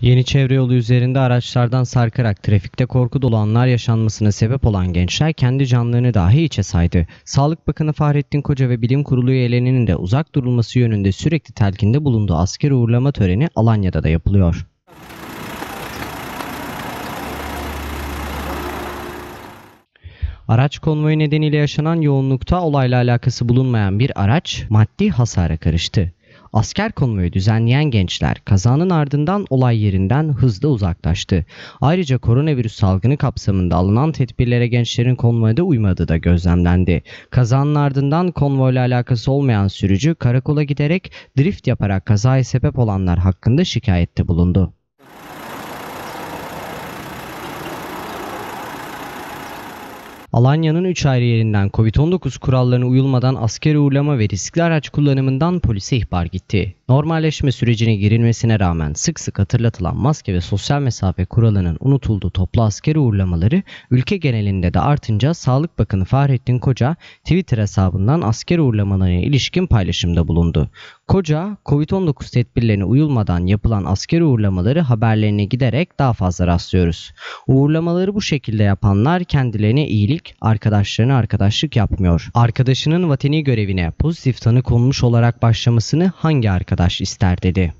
Yeni çevre yolu üzerinde araçlardan sarkarak trafikte korku dolu anlar yaşanmasına sebep olan gençler kendi canlarını dahi içe saydı. Sağlık Bakanı Fahrettin Koca ve Bilim Kurulu üyelerinin de uzak durulması yönünde sürekli telkinde bulunduğu asker uğurlama töreni Alanya'da da yapılıyor. Araç konvoyu nedeniyle yaşanan yoğunlukta olayla alakası bulunmayan bir araç maddi hasara karıştı. Asker konvoyu düzenleyen gençler kazanın ardından olay yerinden hızla uzaklaştı. Ayrıca koronavirüs salgını kapsamında alınan tedbirlere gençlerin konvoyda uymadığı da gözlemlendi. Kazanın ardından konvoyla alakası olmayan sürücü karakola giderek drift yaparak kazaya sebep olanlar hakkında şikayette bulundu. Alanya'nın 3 ayrı yerinden COVID-19 kurallarına uyulmadan askeri uğurlama ve riskli araç kullanımından polise ihbar gitti. Normalleşme sürecine girilmesine rağmen sık sık hatırlatılan maske ve sosyal mesafe kuralının unutulduğu toplu askeri uğurlamaları ülke genelinde de artınca Sağlık Bakanı Fahrettin Koca Twitter hesabından asker uğurlamalarına ilişkin paylaşımda bulundu. Koca, Covid-19 tedbirlerine uyulmadan yapılan asker uğurlamaları haberlerine giderek daha fazla rastlıyoruz. Uğurlamaları bu şekilde yapanlar kendilerine iyilik, arkadaşlarına arkadaşlık yapmıyor. Arkadaşının vateni görevine pozitif tanı konmuş olarak başlamasını hangi arkadaş ister dedi.